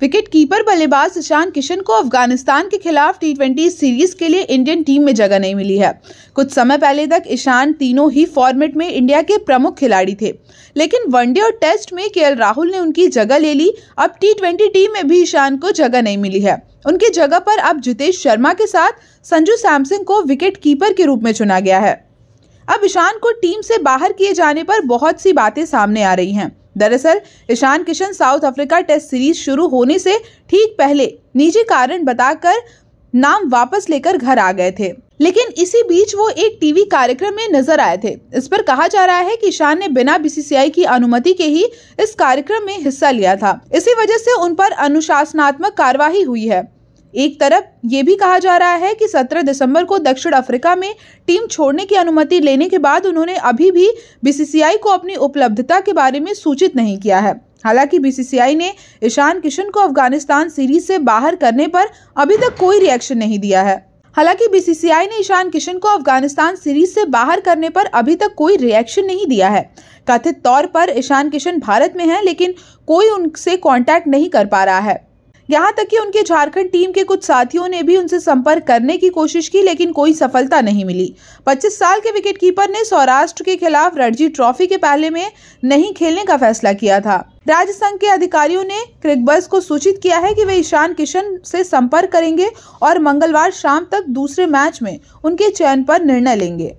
wicketkeeper बल्लेबाज ईशान किशन को अफगानिस्तान के खिलाफ टी सीरीज के लिए इंडियन टीम में जगह नहीं मिली है कुछ समय पहले तक ईशान तीनों ही फॉर्मेट में इंडिया के प्रमुख खिलाड़ी थे लेकिन वनडे और टेस्ट में के राहुल ने उनकी जगह ले ली अब टी टीम में भी ईशान को जगह नहीं मिली है उनकी जगह पर अब जितेश शर्मा के साथ संजू सैमसंग को विकेट कीपर के रूप में चुना गया है अब ईशान को टीम से बाहर किए जाने पर बहुत सी बातें सामने आ रही हैं दरअसल Ishan Kishan South Africa test series शुरू होने से ठीक पहले निजी कारण बताकर नाम वापस लेकर घर आ गए थे लेकिन इसी बीच वो एक टीवी कार्यक्रम में नजर आए थे इस पर कहा जा रहा है कि ईशान ने बिना बीसीसीआई की अनुमति के ही इस कार्यक्रम में हिस्सा लिया था इसी वजह से उन पर अनुशासनात्मक कार्यवाही हुई है एक तरफ ये भी कहा जा रहा है कि 17 दिसंबर को दक्षिण अफ्रीका में टीम छोड़ने की अनुमति लेने के बाद उन्होंने अभी भी बीसीसीआई को अपनी उपलब्धता के बारे में सूचित नहीं किया है हालांकि बीसीसीआई ने ईशान किशन को अफगानिस्तान सीरीज से बाहर करने पर अभी तक कोई रिएक्शन नहीं दिया है हालांकि बीसीसीआई ने ईशान किशन को अफगानिस्तान सीरीज से बाहर करने पर अभी तक कोई रिएक्शन नहीं दिया है कथित तौर पर ईशान किशन भारत में हैं लेकिन कोई उनसे कांटेक्ट नहीं कर पा रहा है यहाँ तक कि उनके झारखंड टीम के कुछ साथियों ने भी उनसे संपर्क करने की कोशिश की लेकिन कोई सफलता नहीं मिली 25 साल के विकेटकीपर ने सौराष्ट्र के खिलाफ रणजी ट्रॉफी के पहले में नहीं खेलने का फैसला किया था राज्य संघ के अधिकारियों ने क्रिकबर्स को सूचित किया है कि वे ईशान किशन से संपर्क करेंगे और मंगलवार शाम तक दूसरे मैच में उनके चयन पर निर्णय लेंगे